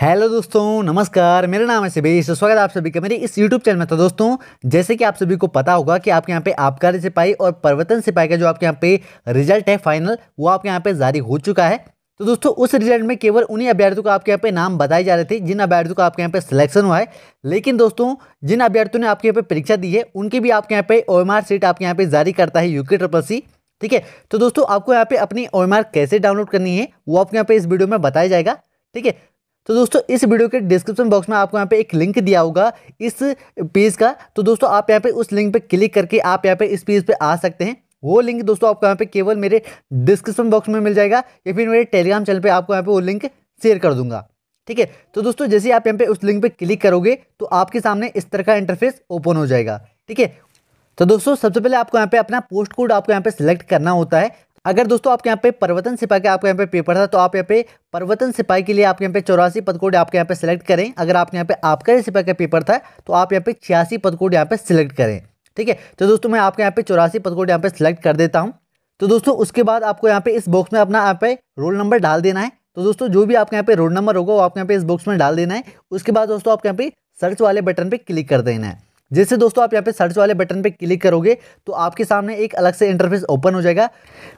hello दोस्तों नमस्कार मेरा नाम है सिबेश स्वागत आप सभी का मेरे इस यूट्यूब चैनल में तो दोस्तों जैसे कि आप सभी को पता होगा कि आपके यहाँ पे आबकारी सिपाही और परिवर्तन सिपाही का जो आपके यहाँ पे रिजल्ट है फाइनल वो आपके यहाँ पे जारी हो चुका है तो दोस्तों उस रिजल्ट में केवल उन्हीं अभ्यर्थियों का आपके यहाँ पे नाम बताए जा रहे थे जिन अभ्यर्थियों का आपके यहाँ पे सिलेक्शन हुआ है लेकिन दोस्तों जिन अभ्यर्थियों ने आपके यहाँ पे परीक्षा दी है उनकी भी आपके यहाँ पे ओ सीट आपके यहाँ पे जारी करता है यूके ट्रिपल सी ठीक है तो दोस्तों आपको यहाँ पे अपनी ओ कैसे डाउनलोड करनी है वो आपके यहाँ पे इस वीडियो में बताया जाएगा ठीक है तो दोस्तों इस वीडियो के डिस्क्रिप्शन बॉक्स में आपको यहाँ पे एक लिंक दिया होगा इस पेज का तो दोस्तों आप यहाँ पे उस लिंक पे क्लिक करके आप यहाँ पे इस पेज पे आ सकते हैं वो लिंक दोस्तों आपको यहाँ पे केवल मेरे डिस्क्रिप्शन बॉक्स में मिल जाएगा या फिर मेरे टेलीग्राम चैनल पर आपको यहाँ पे वो लिंक शेयर कर दूंगा ठीक है तो दोस्तों जैसे आप यहाँ पे उस लिंक पर क्लिक करोगे तो आपके सामने इस तरह का इंटरफेस ओपन हो जाएगा ठीक है तो दोस्तों सबसे पहले आपको यहाँ पे अपना पोस्ट कोड आपको यहाँ पे सिलेक्ट करना होता है अगर दोस्तों आपके यहाँ पे परिवर्तन सिपाही का आपके यहाँ पे पेपर था तो आप यहाँ पे परिवर्तन सिपाही के लिए आपके यहाँ पे चौरासी पद कोड आपके यहाँ पे सिलेक्ट करें अगर आपके यहाँ पे आपका सिपाही का पेपर था तो आप यहाँ पे छियासी पद कोड यहाँ पे सिलेक्ट करें ठीक है तो दोस्तों मैं आपके यहाँ पे चौरासी पद कोड यहाँ पे सिलेक्ट कर देता हूँ तो दोस्तों उसके बाद आपको यहाँ पे इस बॉक्स में अपना यहाँ पे रोल नंबर डाल देना है तो दोस्तों जो भी आपके यहाँ पे रोल नंबर होगा वो आपके यहाँ पे इस बॉक्स में डाल देना है उसके बाद दोस्तों आपके यहाँ पे सर्च वाले बटन पर क्लिक कर देना है जैसे दोस्तों आप यहाँ पे सर्च वाले बटन पे क्लिक करोगे तो आपके सामने एक अलग से इंटरफेस ओपन हो जाएगा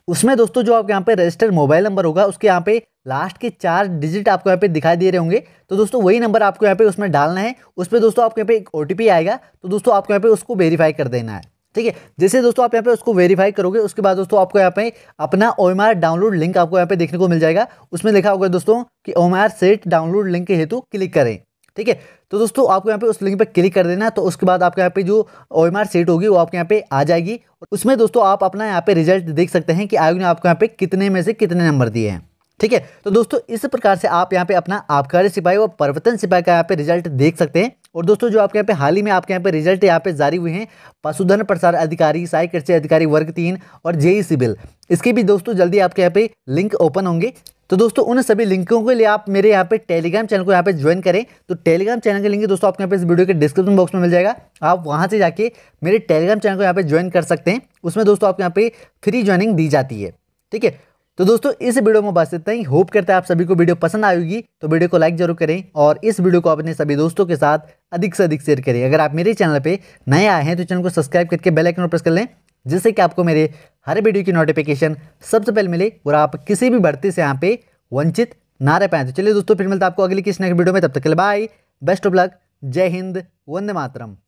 उसमें दोस्तों जो आप यहाँ पे रजिस्टर्ड मोबाइल नंबर होगा उसके यहाँ पे लास्ट के चार डिजिट आपको यहाँ पे दिखाई दे रहे होंगे तो दोस्तों वही नंबर आपको यहाँ पे उसमें डालना है उस पर दोस्तों आपके यहाँ पे एक ओ आएगा तो दोस्तों आपको यहाँ पे उसको वेरीफाई कर देना है ठीक है जैसे दोस्तों आप यहाँ पे उसको वेरीफाई करोगे उसके बाद दोस्तों आपको यहाँ पे अपना ओ डाउनलोड लिंक आपको यहाँ पे देखने को मिल जाएगा उसमें लिखा होगा दोस्तों कि ओ सेट डाउनलोड लिंक के हेतु क्लिक करें ठीक है तो दोस्तों आपको यहाँ पे उस लिंक पर क्लिक कर देना है तो उसके बाद आपके यहाँ पे जो ओ एम सेट होगी वो आपके यहाँ पे आ जाएगी उसमें दोस्तों आप अपना यहाँ पे रिजल्ट देख सकते हैं कि आयोग ने आपको यहाँ पे कितने में से कितने नंबर दिए हैं ठीक है तो दोस्तों इस प्रकार से आप यहाँ पे अपना आबकारी सिपाही और परिवर्तन सिपाही का यहाँ पे रिजल्ट देख सकते हैं और दोस्तों जो आपके यहाँ पे हाल ही में आपके यहाँ पे रिजल्ट यहाँ पे जारी हुए हैं पशुधन प्रसार अधिकारी सहायक कृषि अधिकारी वर्ग तीन और जेई सिविल इसके भी दोस्तों जल्दी आपके यहाँ पे लिंक ओपन होंगे तो दोस्तों उन सभी लिंकों के लिए आप मेरे यहाँ पे टेलीग्राम चैनल को यहाँ पे ज्वाइन करें तो टेलीग्राम चैनल के लिंक दोस्तों आपके यहाँ पे इस वीडियो के डिस्क्रिप्शन बॉक्स में मिल जाएगा आप वहाँ से जाके मेरे टेलीग्राम चैनल को यहाँ पे ज्वाइन कर सकते हैं उसमें दोस्तों आपके यहाँ पे फ्री ज्वाइनिंग दी जाती है ठीक है तो दोस्तों इस वीडियो में बस इतना ही होप करते हैं आप सभी को वीडियो पसंद आएगी तो वीडियो को लाइक जरूर करें और इस वीडियो को अपने सभी दोस्तों के साथ अधिक से अधिक शेयर करें अगर आप मेरे चैनल पर नए आए हैं तो चैनल को सब्सक्राइब करके बेलाइकन पर प्रेस कर लें जिससे कि आपको मेरे हर वीडियो की नोटिफिकेशन सबसे पहले मिले और आप किसी भी भर्ती से यहाँ पे वंचित ना रह पाए तो चलिए दोस्तों फिर मिलता आपको अगली किस नेक्स्ट वीडियो में तब तक के लिए बाय बेस्ट ऑफ लक जय हिंद वंदे मातरम